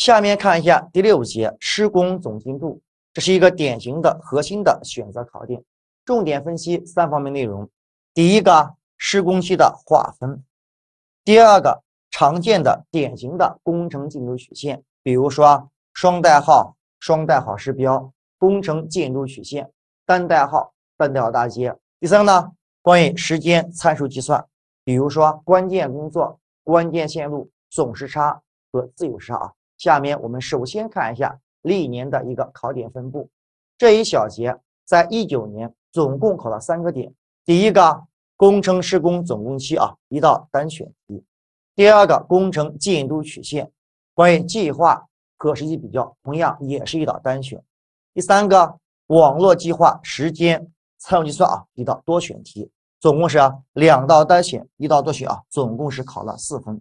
下面看一下第六节施工总进度，这是一个典型的核心的选择考点，重点分析三方面内容：第一个，施工期的划分；第二个，常见的典型的工程进度曲线，比如说双代号、双代号时标工程进度曲线、单代号、单代号搭接；第三呢，关于时间参数计算，比如说关键工作、关键线路、总时差和自由时差啊。下面我们首先看一下历年的一个考点分布。这一小节在一九年总共考了三个点：第一个工程施工总工期啊，一道单选题；第二个工程进度曲线，关于计划和实际比较，同样也是一道单选；第三个网络计划时间参数计算啊，一道多选题。总共是两道单选，一道多选啊，总共是考了四分。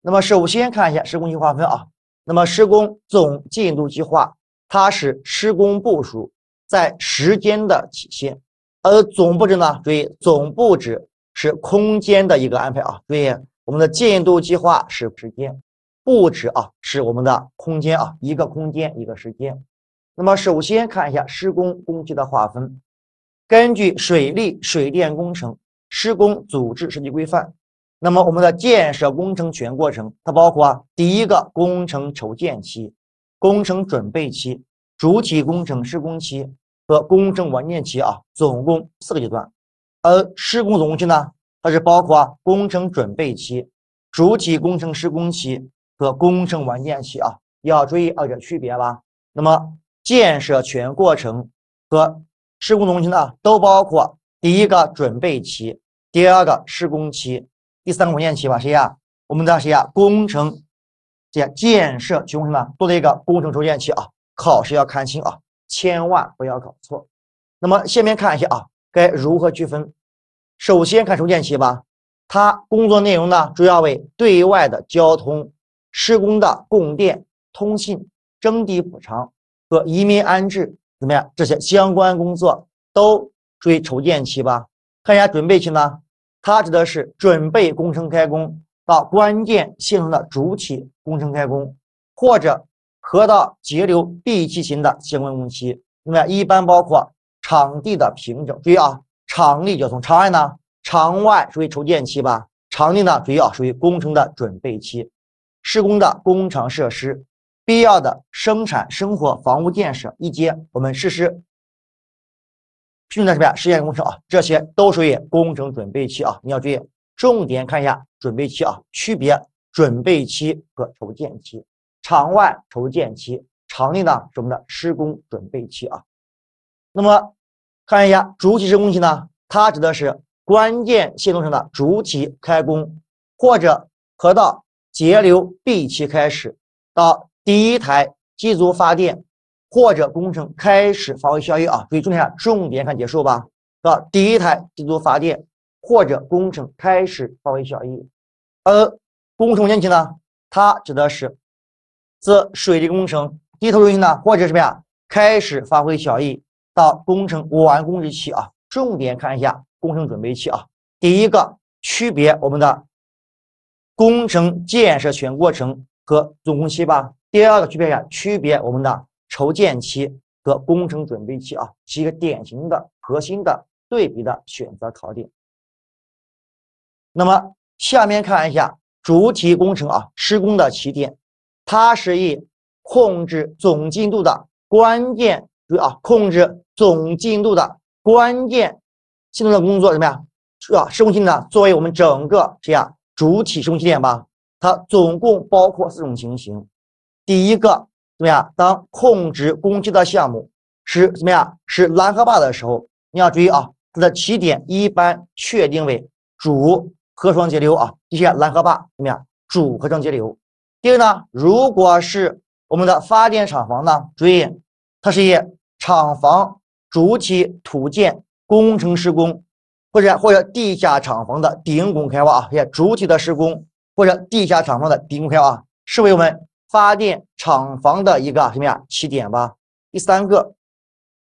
那么首先看一下施工期划分啊。那么施工总进度计划，它是施工部署在时间的体现，而总布置呢？注意，总布置是空间的一个安排啊。注意，我们的进度计划是时间，布置啊是我们的空间啊，一个空间一个时间。那么首先看一下施工工期的划分，根据《水利水电工程施工组织设计规范》。那么，我们的建设工程全过程，它包括啊，第一个工程筹建期、工程准备期、主体工程施工期和工程完建期啊，总共四个阶段。而施工总工期呢，它是包括啊，工程准备期、主体工程施工期和工程完建期啊，要注意二者区别吧。那么，建设全过程和施工总工期呢，都包括第一个准备期、第二个施工期。第三个筹建期吧，谁呀？我们的谁呀？工程建建设局工程呢？做了一个工程筹建期啊，考试要看清啊，千万不要搞错。那么下面看一下啊，该如何区分？首先看筹建期吧，它工作内容呢，主要为对外的交通、施工的供电、通信、征地补偿和移民安置，怎么样？这些相关工作都属于筹建期吧？看一下准备期呢？它指的是准备工程开工到关键性能的主体工程开工，或者河道截流必进型的相关工期。那么，一般包括场地的平整。注意啊，场地就从场外呢，场外属于筹建期吧。场地呢，主要属于工程的准备期，施工的工程设施、必要的生产生活房屋建设，以及我们实施。批准的什么呀？实验工程啊，这些都属于工程准备期啊，你要注意，重点看一下准备期啊，区别准备期和筹建期。场外筹建期，场内呢是我们的施工准备期啊。那么看一下主体施工期呢，它指的是关键线路上的主体开工或者河道截流闭期开始到第一台机组发电。或者工程开始发挥效益啊！注意重点重点看结束吧，是吧？第一台机组发电，或者工程开始发挥效益。而工程前期呢，它指的是自水利工程、低头周期呢，或者什么呀，开始发挥效益到工程完工日期啊！重点看一下工程准备期啊。第一个区别我们的工程建设全过程和总工期吧。第二个区别呀，区别我们的。筹建期和工程准备期啊，是一个典型的核心的对比的选择考点。那么下面看一下主体工程啊，施工的起点，它是以控制总进度的关键注意啊，控制总进度的关键性的工作什么呀？啊，施工性呢，作为我们整个这样主体施工起点吧。它总共包括四种情形，第一个。怎么样？当控制工期的项目是怎么样？是拦河坝的时候，你要注意啊，它的起点一般确定为主河床截流啊。第些拦河坝怎么样？主河床截流。第二呢，如果是我们的发电厂房呢，注意，它是一厂房主体土建工程施工，或者或者地下厂房的顶拱开挖啊，也主体的施工或者地下厂房的顶拱开啊，视为我们。发电厂房的一个什么呀起点吧。第三个，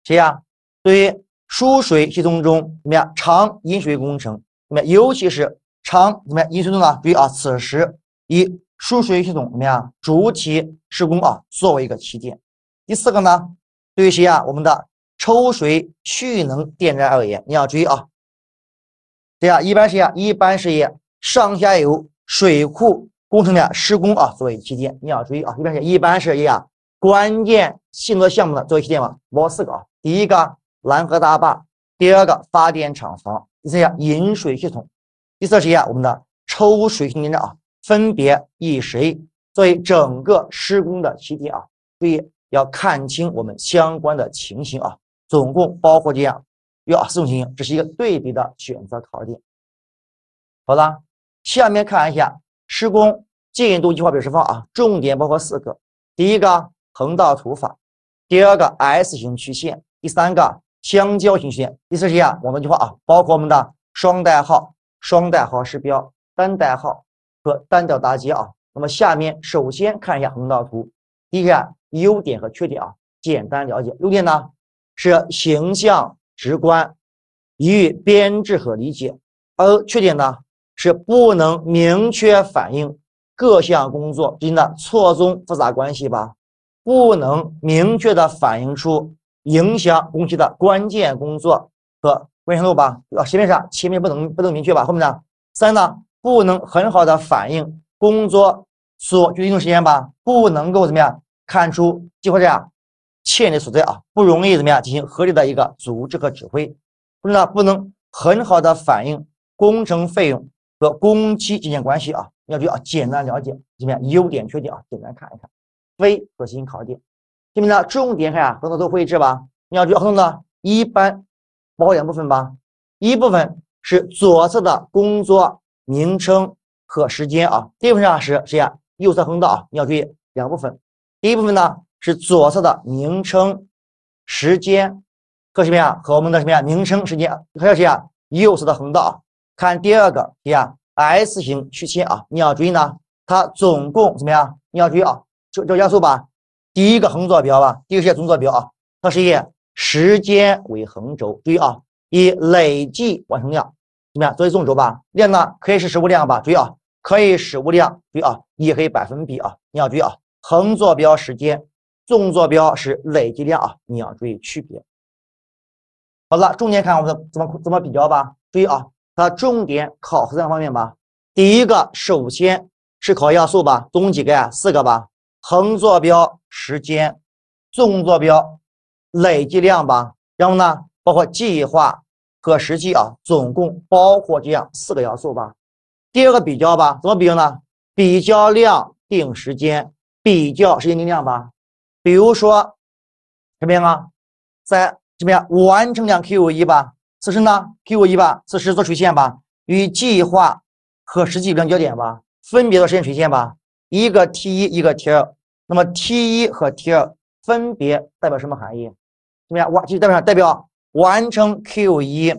谁呀？对于输水系统中什么呀长引水工程什么，尤其是长什么引水中呢？注意啊，此时以输水系统什么呀主体施工啊作为一个起点。第四个呢，对于谁呀？我们的抽水蓄能电站而言，你要注意啊，对呀，一般是呀，一般是以上下游水库。工程的施工啊作为期间，你要注意啊，一般是一般是这样关键性多项目的作为期间嘛，包括四个啊，第一个拦河大坝，第二个发电厂房，第三下饮水系统，第四是下我们的抽水蓄电站啊，分别以谁作为整个施工的起点啊？注意要看清我们相关的情形啊，总共包括这样有四种情形，这是一个对比的选择考点。好了，下面看一下。施工进度计划表示法啊，重点包括四个：第一个横道图法，第二个 S 型曲线，第三个相交型曲线，第四是啊，我们计划啊，包括我们的双代号、双代号时标、单代号和单调搭接啊。那么下面首先看一下横道图，第一个优点和缺点啊，简单了解。优点呢是形象直观，易于编制和理解，而缺点呢？是不能明确反映各项工作之间的错综复杂关系吧？不能明确的反映出影响工期的关键工作和关键度路吧？啊，前面是前面不能不能明确吧？后面呢？三呢？不能很好的反映工作所决定的时间吧？不能够怎么样看出计划这样欠你所在啊？不容易怎么样进行合理的一个组织和指挥？是呢？不能很好的反映工程费用。和工期之间关系啊，要注意啊，简单了解。这边优点缺点啊，简单看一看。非核心考点。下面呢，重点看啊，合同都会制吧。吧？要注意合同呢，一般包括两部分吧。一部分是左侧的工作名称和时间啊，第一部分啊是谁呀？右侧横道啊，你要注意两部分。第一部分呢是左侧的名称、时间，和什么呀？和我们的什么呀？名称时间还有谁呀？右侧的横道。啊，看第二个，第二 S 型曲线啊，你要注意呢，它总共怎么样？你要注意啊，就这要素吧。第一个横坐标，吧，第一个是纵坐标啊，它是以时间为横轴，注意啊，以累计完成量怎么样作为纵轴吧？量呢可以是实物量吧？注意啊，可以实物量，注意啊，也可以百分比啊。你要注意啊，横坐标时间，纵坐标是累计量啊，你要注意区别。好了，重点看我们怎么怎么比较吧，注意啊。它重点考核三个方面吧。第一个，首先是考要素吧，总共几个啊？四个吧。横坐标时间，纵坐标累计量吧。然后呢，包括计划和实际啊，总共包括这样四个要素吧。第二个，比较吧，怎么比较呢？比较量定时间，比较时间定量吧。比如说，什么样啊？在什么样完成量 Q 一吧。此时呢，q 一吧，此时做垂线吧，与计划和实际两交点吧，分别做时间垂线吧，一个 T 一，一个 T 二。那么 T 一和 T 二分别代表什么含义？怎么样？完，就代表代表完成 Q 一，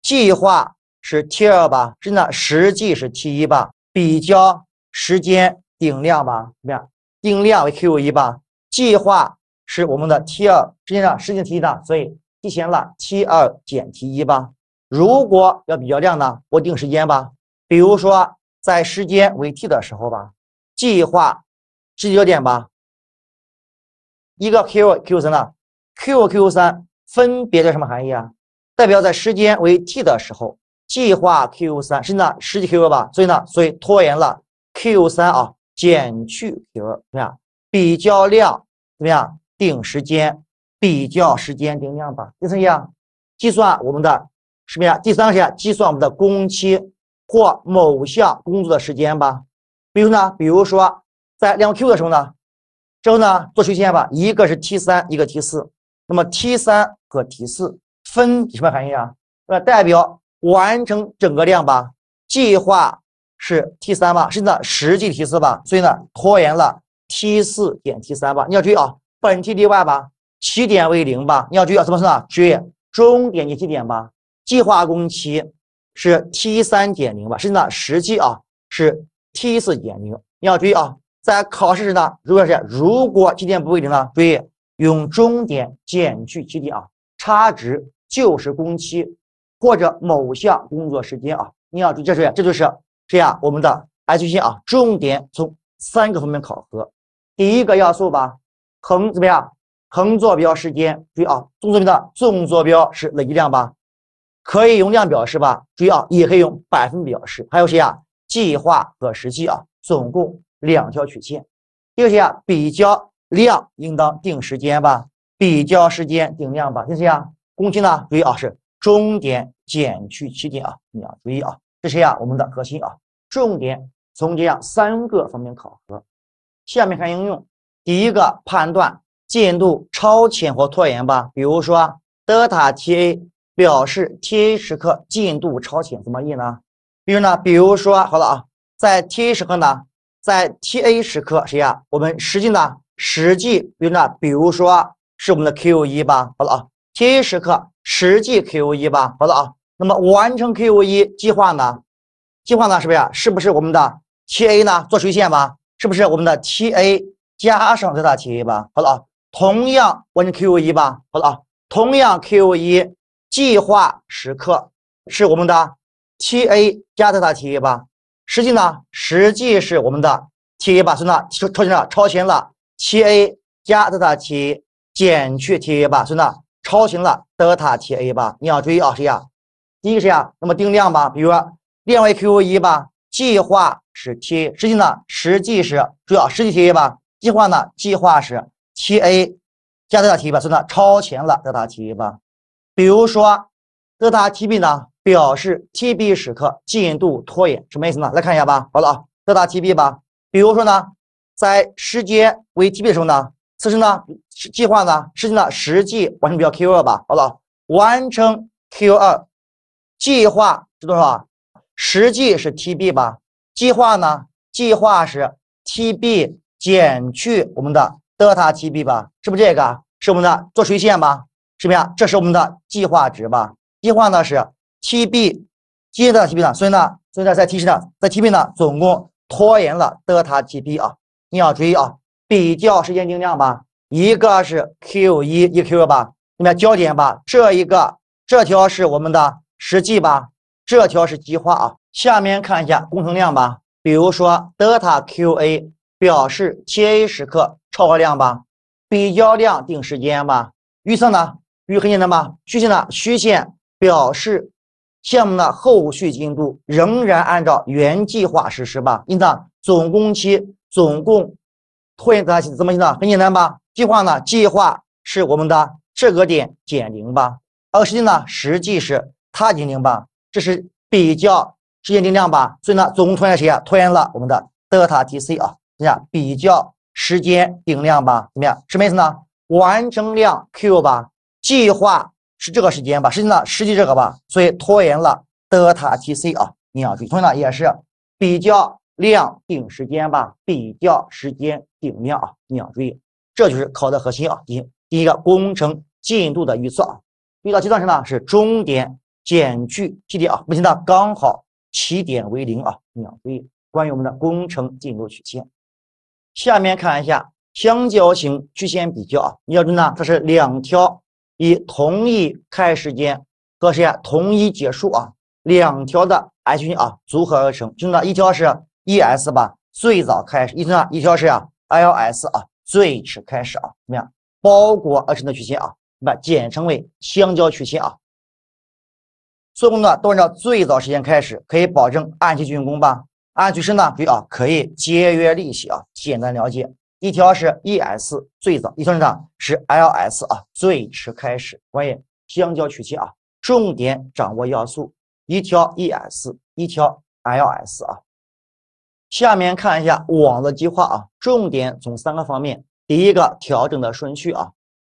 计划是 T 二吧？真的，实际是 T 一吧？比较时间定量吧？怎么样？定量为 Q 一吧？计划是我们的 T 二，实际上实际 T 一呢？所以。提前了 t 二减 t 一吧。如果要比较量呢，我定时间吧。比如说，在时间为 t 的时候吧，计划是几点吧？一个 QQ 三呢？QQ 三分别叫什么含义啊？代表在时间为 t 的时候，计划 Q 三是呢实际 Q 吧？所以呢，所以拖延了 Q 三啊，减去 Q 于怎么样？比较量怎么样？定时间。比较时间定量吧，第三项计算我们的什么呀？第三个计算我们的工期或某项工作的时间吧。比如呢，比如说在量 Q 的时候呢，之后呢做垂线吧，一个是 T 三，一个 T 四。那么 T 三和 T 四分什么含义啊？那代表完成整个量吧，计划是 T 三吧，是的，实际 T 四吧，所以呢拖延了 T 四减 T 三吧。你要注意啊，本题例外吧。起点为零吧，你要注意啊，怎么算啊？注意终点及起点吧。计划工期是 T 三减零吧，实际呢，实际啊是 T 四减零。你要注意啊，在考试时呢，如果是如果起点不为零呢，注意用终点减去起点啊，差值就是工期或者某项工作时间啊。你要注意，这是，这就是这样我们的 H C 啊，重点从三个方面考核，第一个要素吧，横怎么样？横坐标时间，注意啊，纵坐标纵坐标是累积量吧，可以用量表示吧，注意啊，也可以用百分比表示。还有谁啊？计划和实际啊，总共两条曲线。个谁啊？比较量应当定时间吧，比较时间定量吧。这谁啊？工期呢？注意啊，是终点减去起点啊，你要注意啊。这谁啊？我们的核心啊，重点从这样三个方面考核。下面看应用，第一个判断。进度超前或拖延吧，比如说德塔 T A 表示 T A 时刻进度超前怎么译呢？比如呢，比如说好了啊，在 T A 时刻呢，在 T A 时刻谁呀？我们实际呢？实际比如呢？比如说是我们的 Q 一吧。好了啊，T A 时刻实际 Q 一吧。好了啊，那么完成 Q 一计划呢？计划呢是不是？是不是我们的 T A 呢？做垂线吧？是不是我们的 T A 加上德塔 T A 吧？好了啊。同样完成 Q 一吧，好了啊，同样 Q 一计划时刻是我们的 T A 加德塔 T A 吧，实际呢实际是我们的 T A 吧，孙子超超前了，超前了 T A 加德塔 T 减去 T A 吧，孙子超前了德塔 T A 吧，你要注意啊，谁呀？第一个谁呀？那么定量吧，比如说量为 Q 一吧，计划是 T 实际呢实际是注意啊，实际 T A 吧，计划呢计划是。TA 加德塔 t 题吧，所以呢超前了德塔 t 题吧。比如说，德塔 TB 呢表示 TB 时刻进度拖延，什么意思呢？来看一下吧。好了啊，德塔 TB 吧，比如说呢，在时间为 TB 的时候呢，此时呢计划呢实际完成比较 Q 二吧。好了，完成 Q 二，计划是多少？实际是 TB 吧？计划呢？计划是 TB 减去我们的。塔 t b 吧，是不是这个？是我们的做垂线吧？是不呀？这是我们的计划值吧？计划呢是 Tb，接的 Tb 呢？所以呢，所以呢，在 T 市呢，在 Tb 呢，总共拖延了塔 t b 啊！你要注意啊，比较时间定量吧，一个是 q 一，一 q 吧，你么交点吧，这一个这条是我们的实际吧，这条是计划啊。下面看一下工程量吧，比如说德塔 q a 表示 TA 时刻超额量吧，比较量定时间吧。预测呢，预很简单吧。虚线呢，虚线表示项目的后续进度仍然按照原计划实施吧。因此，总工期总共拖延怎么怎么呢？很简单吧。计划呢，计划是我们的这个点减零吧。而实际呢，实际是它减零吧。这是比较时间定量吧。所以呢，总共拖延谁啊？拖延了我们的德尔塔 TC 啊。怎么样？比较时间定量吧？怎么样？什么意思呢？完成量 Q 吧？计划是这个时间吧？实际上实际这个吧？所以拖延了德塔 t c 啊，你要注意。同样呢，也是比较量定时间吧？比较时间定量啊，你要注意。这就是考的核心啊！第一，第一个工程进度的预测啊，遇到计算时呢是终点减去起点啊，不行呢刚好起点为零啊，你要注意。关于我们的工程进度曲线。下面看一下相交型曲线比较啊，你要知道它是两条以同一开始时间和谁呀同一结束啊两条的 H 啊组合而成，就是呢一条是 ES 吧最早开始，一条一条是呀 LS 啊最迟开始啊，怎么样包裹而成的曲线啊，那简称为相交曲线啊，所工呢都按照最早时间开始，可以保证按期竣工吧。按举升呢，比啊，可以节约利息啊。简单了解一条是 ES 最早，一条呢是 LS 啊，最迟开始。关于香蕉曲线啊，重点掌握要素一条 ES，一条 LS 啊。下面看一下网络计划啊，重点从三个方面：第一个调整的顺序啊，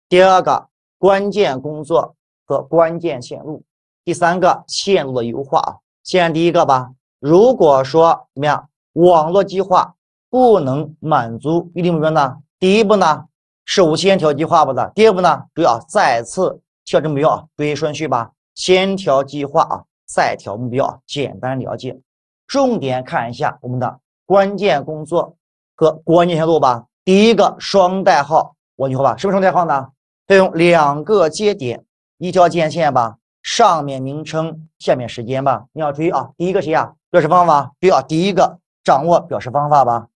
第二个关键工作和关键线路，第三个线路的优化啊。先看第一个吧。如果说怎么样，网络计划不能满足预定目标呢？第一步呢是先调计划吧？第二步呢，主要再次调整目标啊！注意顺序吧，先调计划啊，再调目标啊。简单了解，重点看一下我们的关键工作和关键线路吧。第一个双代号我你图吧，什么是双代号呢？要用两个节点一条连线吧。上面名称，下面时间吧。你要注意啊！第一个谁呀？表示方法追啊！第一个掌握表示方法吧。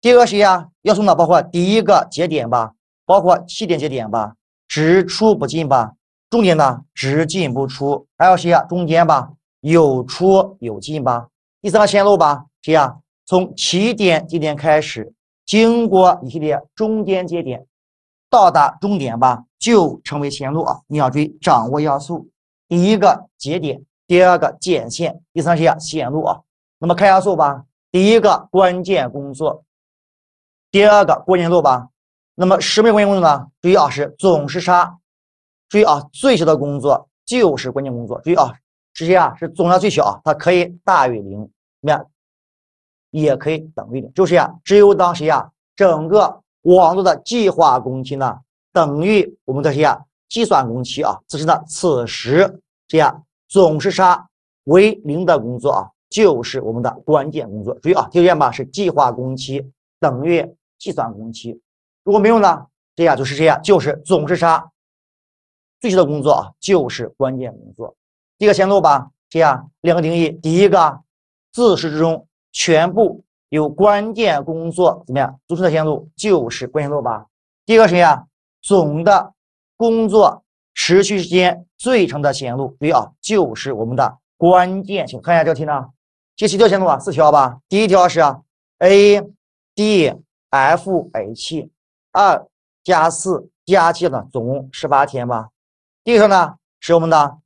第二个谁呀？要素呢？包括第一个节点吧，包括起点节点吧，只出不进吧。重点呢？只进不出。还有谁呀？中间吧，有出有进吧。第三个线路吧，谁呀？从起点节点开始，经过一系列中间节点，到达终点吧，就成为线路啊！你要注意掌握要素。第一个节点，第二个剪线，第三是呀线路啊。那么看一下数吧。第一个关键工作，第二个关键路吧。那么什么关键工作呢？注意啊，是总时差。注意啊，最小的工作就是关键工作。注意啊，实际啊是总量最小啊，它可以大于零，你看，也可以等于零。就是呀，只有当谁呀整个网络的计划工期呢等于我们的谁呀？计算工期啊，此时呢，此时这样总时差为零的工作啊，就是我们的关键工作。注意啊，条见吧是计划工期等于计算工期，如果没有呢，这样就是这样，就是总时差最小的工作啊，就是关键工作。第一个线路吧，这样两个定义，第一个自始至终全部有关键工作，怎么样组成的线路就是关键线路吧？第一个谁呀？总的。工作持续时间最长的线路，注意啊，就是我们的关键。性。看一下这题呢，这七条线路啊，四条吧。第一条是 A D F H 二加四加七呢，总共十八天吧。第二条呢是我们的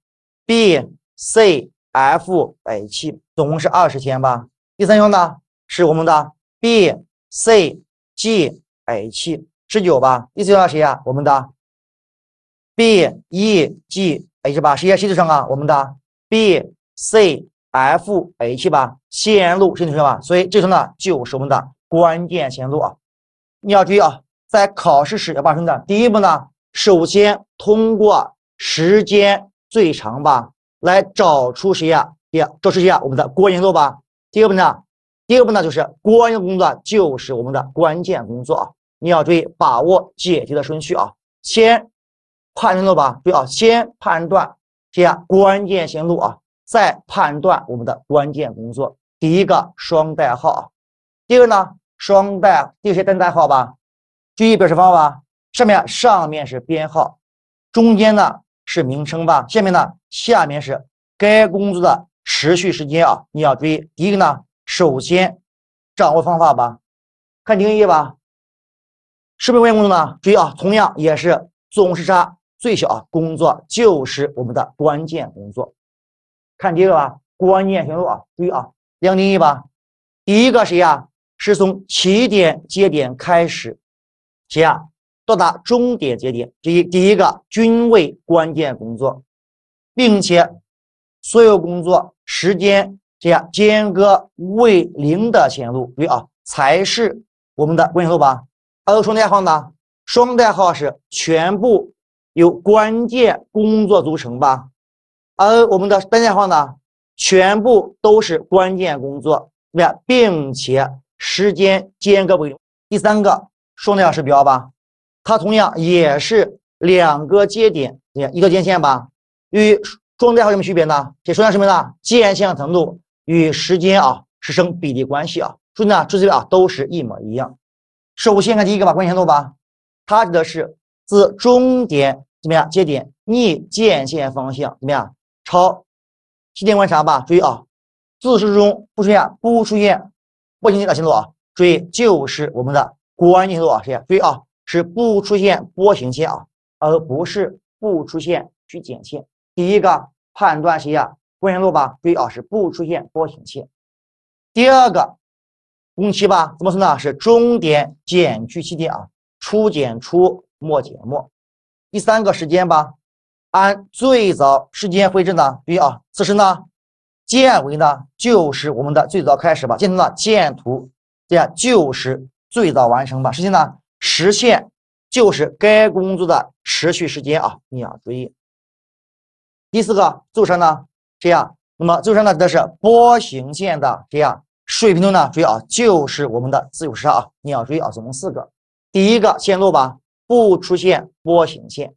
B C F H，总共是二十天吧。第三条呢是我们的 B C G H，十九吧。第四条谁呀？我们的。B E G H 吧，际上谁组成啊？我们的 B C F H 吧，线路谁组成吧？所以这层呢就是我们的关键线路啊。你要注意啊，在考试时要发生的。第一步呢，首先通过时间最长吧，来找出谁呀？也找出一下我们的关键路吧。第二步呢，第二步呢就是关键工作就是我们的关键工作啊。你要注意把握解题的顺序啊，先。判断了吧？不要先判断，样关键线路啊，再判断我们的关键工作。第一个双代号，第二呢双代，第一是单代号吧？注意表示方法，上面上面是编号，中间呢是名称吧？下面呢下面是该工作的持续时间啊，你要注意。第一个呢，首先掌握方法吧，看定义吧，是不是关键工作呢？注意啊，同样也是总时差。最小啊，工作就是我们的关键工作。看第一个吧，关键线路啊，注意啊，量定义吧。第一个谁呀？是从起点节点开始，谁啊？到达终点节点。第一，第一个均为关键工作，并且所有工作时间这样间隔为零的线路，注意啊，才是我们的关键路吧？还有双代号呢？双代号是全部。由关键工作组成吧，而我们的单价化呢，全部都是关键工作，对吧？并且时间间隔为零。第三个双量是标吧，它同样也是两个节点，你看，一个间线吧，与双代号什么区别呢？且双向说明呢，资线限程度与时间啊是成比例关系啊，注意呢，注意啊，都是一模一样。首先看第一个吧，关键程度吧，它指的是。自终点怎么样？节点逆渐线方向怎么样？朝起点观察吧。注意啊，自始至终不出现不出现波形线的线路啊。注意，就是我们的关键线路啊。注意啊，是不出现波形线啊，而不是不出现虚减线。第一个判断谁呀？过弯路吧。注意啊，是不出现波形线。第二个工期吧？怎么算呢？是终点减去起点啊，初减初，末节末，第三个时间吧，按最早时间绘制呢。注意啊，此时呢，建为呢就是我们的最早开始吧。建头呢建图，这样就是最早完成吧。实际呢实现就是该工作的持续时间啊，你要注意。第四个柱车呢这样，那么柱车呢指的是波形线的这样水平度呢注意啊，就是我们的自由时啊，你要注意啊。总共四个，第一个线路吧。不出现波形线。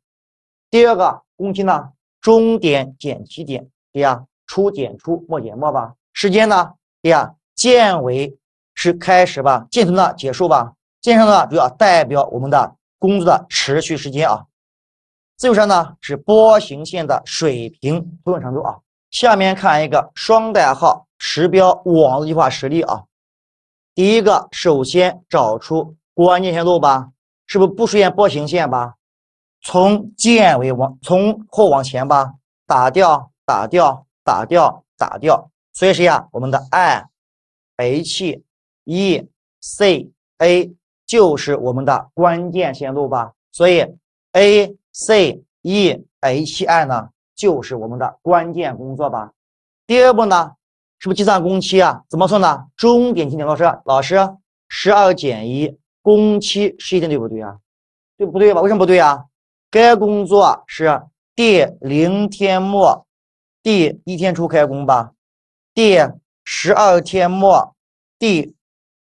第二个工期呢，终点减起点，对呀，初点初，末点末吧。时间呢，对呀，建为是开始吧，建图呢结束吧，建时呢主要代表我们的工作的持续时间啊。自由时呢是波形线的水平推用程度啊。下面看一个双代号时标网络计划实例啊。第一个，首先找出关键线路吧。是不是不出现波形线吧？从建为往从后往前吧，打掉打掉打掉打掉，所以谁呀？我们的 I H E C A 就是我们的关键线路吧？所以 A C E H I 呢，就是我们的关键工作吧？第二步呢，是不是计算工期啊？怎么算呢？终点进点落车，老师十二减一。工期是一天对不对啊？对不对吧？为什么不对啊？该工作是第零天末、第一天初开工吧？第十二天末、第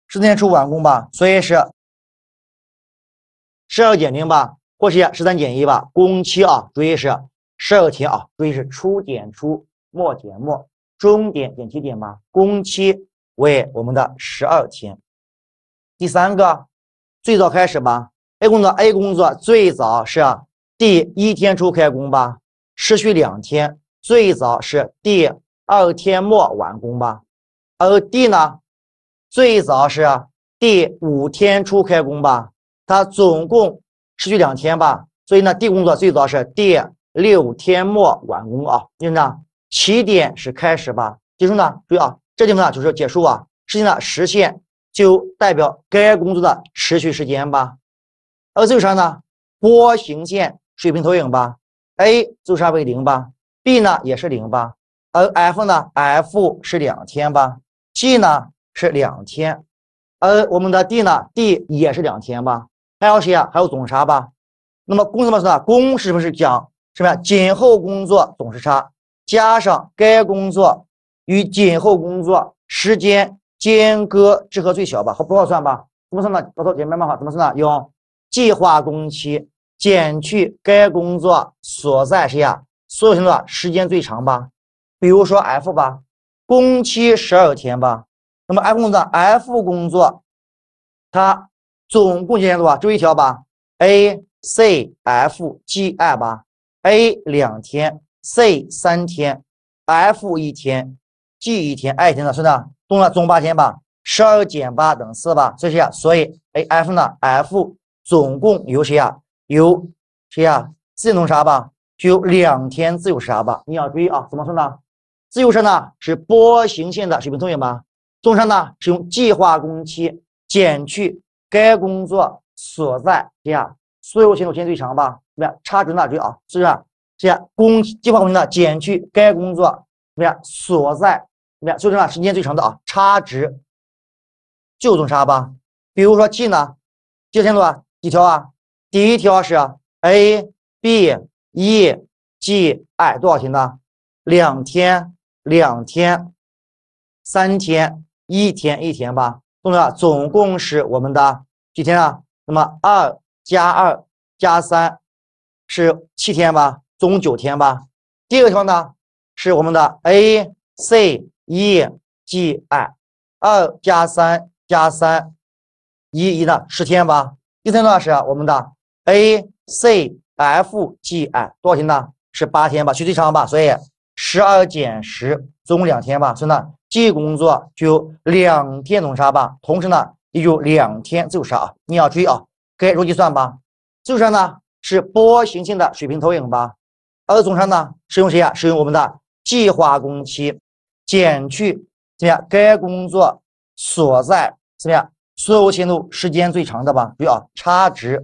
十四天初完工吧？所以是十二减零吧，或是一十三减一吧。工期啊，注意是十二天啊，注意是初减初，末减末，终点减起点吧。工期为我们的十二天。第三个。最早开始吧，A 工作 A 工作最早是第一天初开工吧，持续两天，最早是第二天末完工吧。而 D 呢，最早是第五天初开工吧，它总共持续两天吧，所以呢，D 工作最早是第六天末完工啊。因为呢，起点是开始吧，结束呢，注意啊，这地方呢就是结束啊，事情呢实现。就代表该工作的持续时间吧，而这个啥呢？波形线水平投影吧。A 做啥为零吧？B 呢也是零吧？而 F 呢？F 是两天吧？G 呢是两天？而我们的 D 呢？D 也是两天吧？还有谁啊？还有总差吧？那么公式么说啊？公式不是讲什么？呀？今后工作总时差加上该工作与今后工作时间。间隔之和最小吧，好不好算吧？怎么算呢？老师，也没办法，怎么算呢？用计划工期减去该工作所在谁呀？所有线路时间最长吧。比如说 F 吧，工期十二天吧。那么 F 工作，F 工作，它总共期线路啊，注意一条吧：ACFGI 吧。A 两天，C 三天，F 一天，G 一天，I 天的是的，动了总共八天吧，十二减八等四吧，这些，所以哎，F 呢？F 总共有谁啊？有谁啊？自动杀啥吧？就有两天自由杀啥吧？你要注意啊，怎么算呢？自由杀呢是波形线的水平投影吧？综上呢是用计划工期减去该工作所在这样所有行动时间最长吧？么呀，差值哪追啊？是不是？这样工计划工期呢减去该工作什么呀？所在。怎么样？最起码时间最长的啊，差值就总差吧。比如说 G 呢，记清楚啊，几条啊？第一条是 A B E G I 多少天呢？两天，两天，三天，一天，一天吧。多少？总共是我们的几天啊？那么二加二加三，是七天吧？总九天吧？第二个呢，是我们的 A C。e g i 二加三加三，一一段十天吧。第三段是我们的 a c f g i 多少天呢？是八天吧。去最长吧。所以十二减十总共两天吧。所以呢，继工作就有两天总差吧。同时呢，也就两天奏差啊。你要注意啊，该如何计算吧？奏差呢是波形性的水平投影吧。而总差呢，是用谁呀？是用我们的计划工期。减去怎么样？该工作所在怎么样？所有线路时间最长的吧？注意啊，差值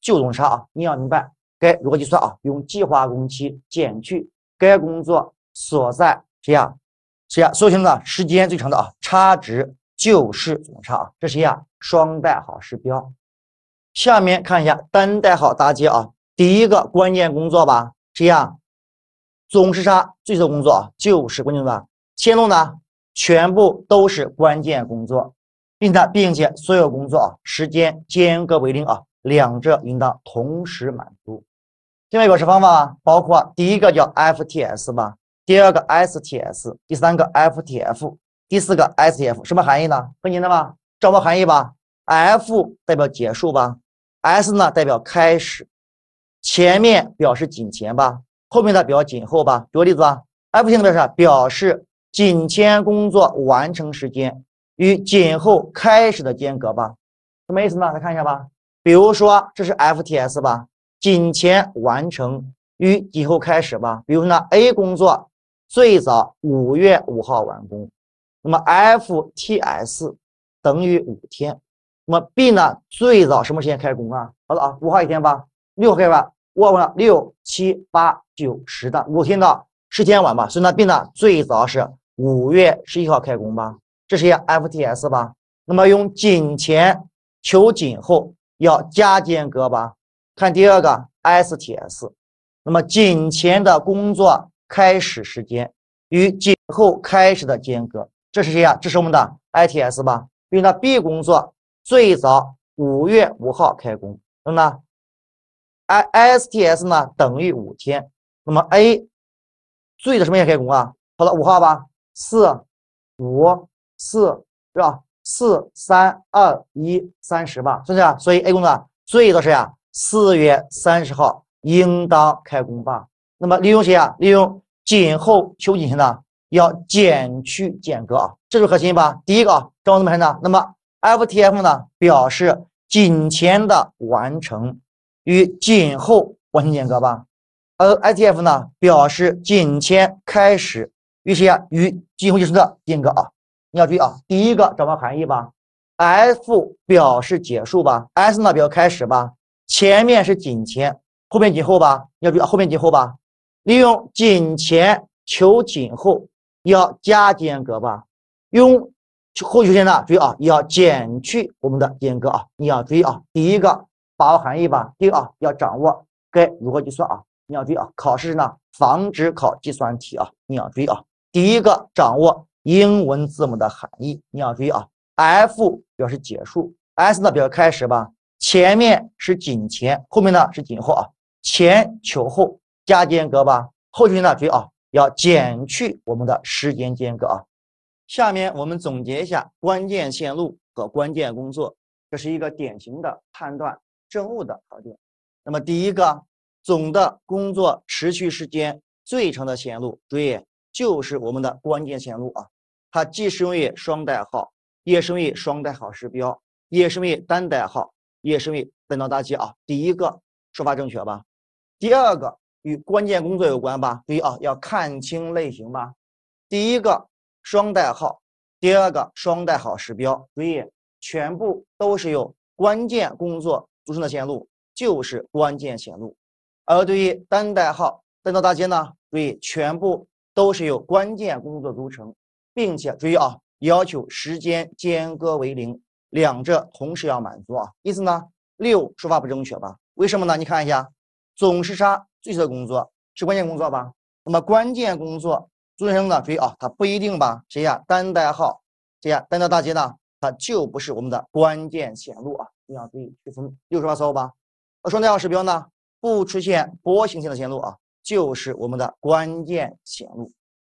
就总差啊！你要明白该如何计算啊？用计划工期减去该工作所在谁呀？谁呀？所有线路啊，时间最长的啊，差值就是总差啊。这谁呀？双代号时标。下面看一下单代号搭接啊，第一个关键工作吧？谁呀？总时差最少工作就是关键吧，先弄呢全部都是关键工作，并且并且所有工作时间间隔为零啊，两者应当同时满足。另外表示方法包括第一个叫 FTS 吧，第二个 STS，第三个 FTF，第四个 STF，什么含义呢？很简单吧，找到含义吧，F 代表结束吧，S 呢代表开始，前面表示紧前吧。后面的表紧后吧，举个例子啊，F 型的示表示紧前工作完成时间与紧后开始的间隔吧，什么意思呢？来看一下吧，比如说这是 FTS 吧，紧前完成与紧后开始吧，比如呢 A 工作最早五月五号完工，那么 FTS 等于五天，那么 B 呢最早什么时间开工啊？好了啊，五号一天吧，六号开吧，我问了六七八九十的五天的十天晚吧，所以呢，B 呢最早是五月十一号开工吧，这是一呀？FTS 吧。那么用紧前求紧后要加间隔吧。看第二个 STS，那么紧前的工作开始时间与紧后开始的间隔，这是谁呀？这是我们的 ITS 吧。所以呢，B 工作最早五月五号开工，么呢 I S T S 呢等于五天，那么 A 最的什么也开工啊？好了，五号吧，四、五、四是吧？四、三、二、一，三十吧？是不是所以 A 工作最的是呀，四月三十号应当开工吧？那么利用谁啊？利用紧后求紧前的，要减去间隔啊，这是核心吧？第一个啊，这帮怎么排呢？那么 F T F 呢，表示紧前的完成。与紧后完成间隔吧，而 I T F 呢表示紧前开始，预是啊与紧后结束的间隔啊，你要注意啊，第一个找到含义吧，F 表示结束吧，S 呢表示开始吧，前面是紧前，后面紧后吧，要注意啊，后面紧后吧，利用紧前求紧后要加间隔吧，用后求前呢，注意啊，要减去我们的间隔啊，你要注意啊，第一个。把握含义吧。第一啊，要掌握该如何计算啊。你要注意啊，考试呢防止考计算题啊。你要注意啊。第一个，掌握英文字母的含义。你要注意啊，F 表示结束，S 呢表示开始吧。前面是紧前，后面呢是紧后啊。前求后加间隔吧。后求呢注意啊，要减去我们的时间间隔啊。下面我们总结一下关键线路和关键工作，这是一个典型的判断。政务的条件。那么第一个，总的工作持续时间最长的线路，注意就是我们的关键线路啊。它既适用于双代号，也适用于双代号时标，也适用于单代号，也适用于本道大题啊。第一个说法正确吧？第二个与关键工作有关吧？注意啊，要看清类型吧。第一个双代号，第二个双代号时标。注意，全部都是由关键工作。组成的线路就是关键线路，而对于单代号单道大街呢，注意全部都是由关键工作组成，并且注意啊，要求时间间隔为零，两者同时要满足啊。意思呢，六说法不正确吧？为什么呢？你看一下，总时差最的工作是关键工作吧？那么关键工作组成的注意啊，它不一定吧？谁呀？单代号谁呀？单道大街呢，它就不是我们的关键线路啊。一定要注意，区分六十八左吧。而双代号时标呢，不出现波形线的线路啊，就是我们的关键线路。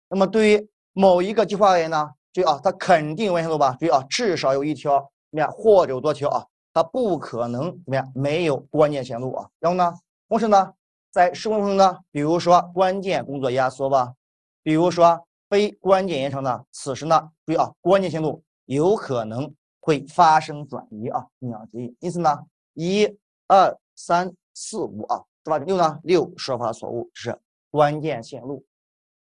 那么对于某一个计划而言呢，注意啊，它肯定关线路吧？注意啊，至少有一条，怎么样，或者多条啊，它不可能怎么样，没有关键线路啊。然后呢，同时呢，在施工中呢，比如说关键工作压缩吧，比如说非关键延长呢，此时呢，注意啊，关键线路有可能。会发生转移啊，你要注意。因此呢，一、二、三、四、五啊，是吧？六呢？六说法错误，这是关键线路。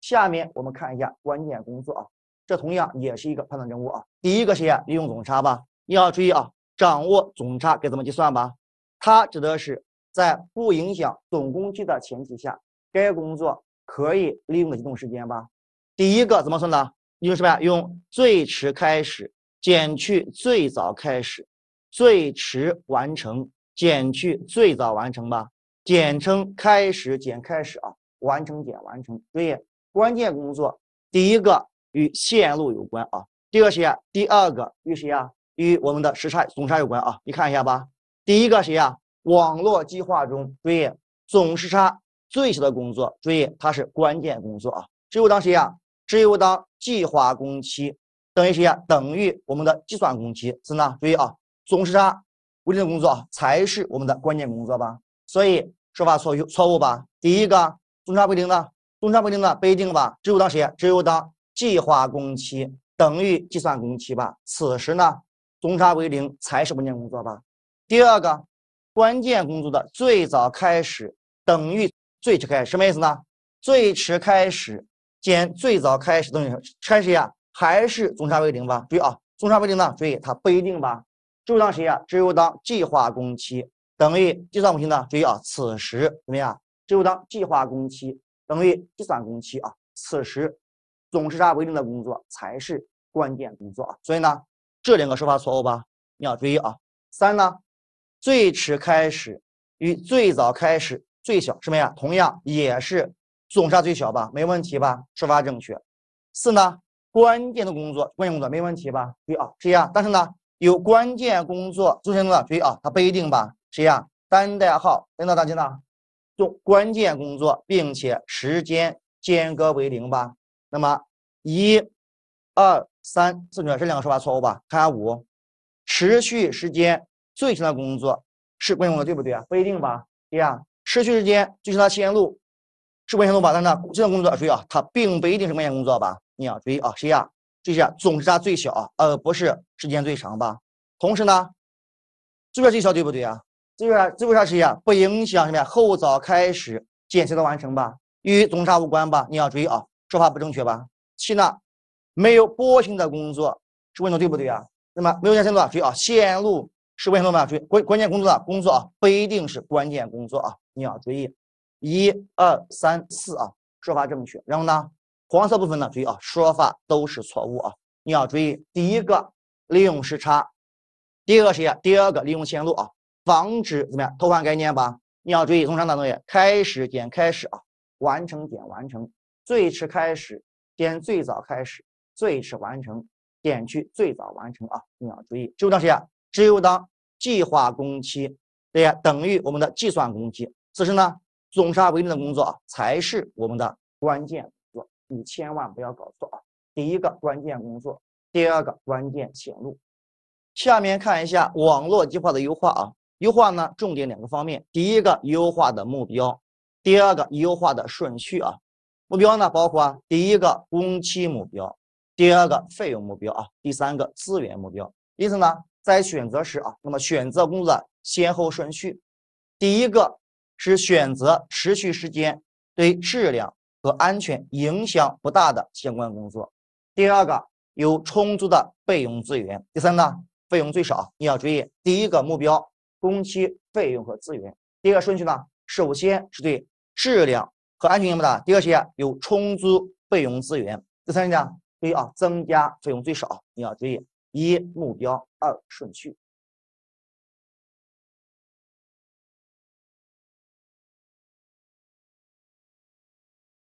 下面我们看一下关键工作啊，这同样也是一个判断任务啊。第一个实验利用总差吧，你要注意啊，掌握总差该怎么计算吧。它指的是在不影响总工期的前提下，该工作可以利用的机动时间吧。第一个怎么算呢？用什么呀？用最迟开始。减去最早开始，最迟完成，减去最早完成吧，简称开始减开始啊，完成减完成。注意关键工作，第一个与线路有关啊，第二个谁呀？第二个与谁呀？与我们的时差、总差有关啊。你看一下吧，第一个谁呀？网络计划中，注意总时差最小的工作，注意它是关键工作啊。只有当谁呀？只有当计划工期。等于谁呀？等于我们的计算工期是呢？注意啊，总时差为零的工作才是我们的关键工作吧？所以说法错有错误吧？第一个总差为定的，总差为定的不一定吧？只有当谁？只有当计划工期等于计算工期吧？此时呢，总差为零才是关键工作吧？第二个关键工作的最早开始等于最迟开始，什么意思呢？最迟开始减最早开始等于开始呀？还是总差为零吧，注意啊，总差为零呢，注意它不一定吧。只有当谁啊，只有当计划工期等于计算工期呢，注意啊，此时怎么样？只有当计划工期等于计算工期啊，此时总时差为零的工作才是关键工作啊。所以呢，这两个说法错误吧，你要注意啊。三呢，最迟开始与最早开始最小什么呀？同样也是总差最小吧，没问题吧？说法正确。四呢？关键的工作，关键工作没问题吧？注意啊，谁呀？但是呢，有关键工作，做键工作注意啊，它不一定吧？谁呀？单代号领导搭接呢？做关键工作，并且时间间隔为零吧？那么一、二、三、四、确，这两个说法错误吧？看下五，持续时间最长的工作是关键工作，对不对啊？不一定吧？谁呀？持续时间最长的线路是关键线路吧？但是呢，关键工作注意啊，它并不一定是关键工作吧？你要注意啊，谁呀？这是总时差最小，啊，而不是时间最长吧。同时呢，最短最小对不对啊？这边，这是谁呀？不影响什么呀？后早开始，检测的完成吧，与总差无关吧？你要注意啊，说法不正确吧？七呢，没有波形的工作是问的对不对啊？那么没有线性度啊，注意啊，线路是问键吗？注意关关键工作工作啊，不一定是关键工作啊，你要注意一二三四啊，说法正确。然后呢？黄色部分呢？注意啊，说法都是错误啊！你要注意第一个利用时差，第二个谁呀？第二个利用线路啊，防止怎么样偷换概念吧！你要注意从上档作业开始点开始啊，完成点完成，最迟开始点最早开始，最迟完成点去最早完成啊！你要注意只有当谁呀？只有当计划工期对呀等于我们的计算工期，此时呢总差为零的工作才是我们的关键。你千万不要搞错啊！第一个关键工作，第二个关键线路。下面看一下网络计划的优化啊。优化呢，重点两个方面：第一个优化的目标，第二个优化的顺序啊。目标呢包括：第一个工期目标，第二个费用目标啊，第三个资源目标。因此呢，在选择时啊，那么选择工作的先后顺序，第一个是选择持续时间对质量。和安全影响不大的相关工作。第二个有充足的备用资源。第三呢，费用最少。你要注意，第一个目标工期、费用和资源。第二个顺序呢，首先是对质量和安全性响不大。第二个是有充足备用资源。第三呢，注意啊，增加费用最少。你要注意一目标二顺序。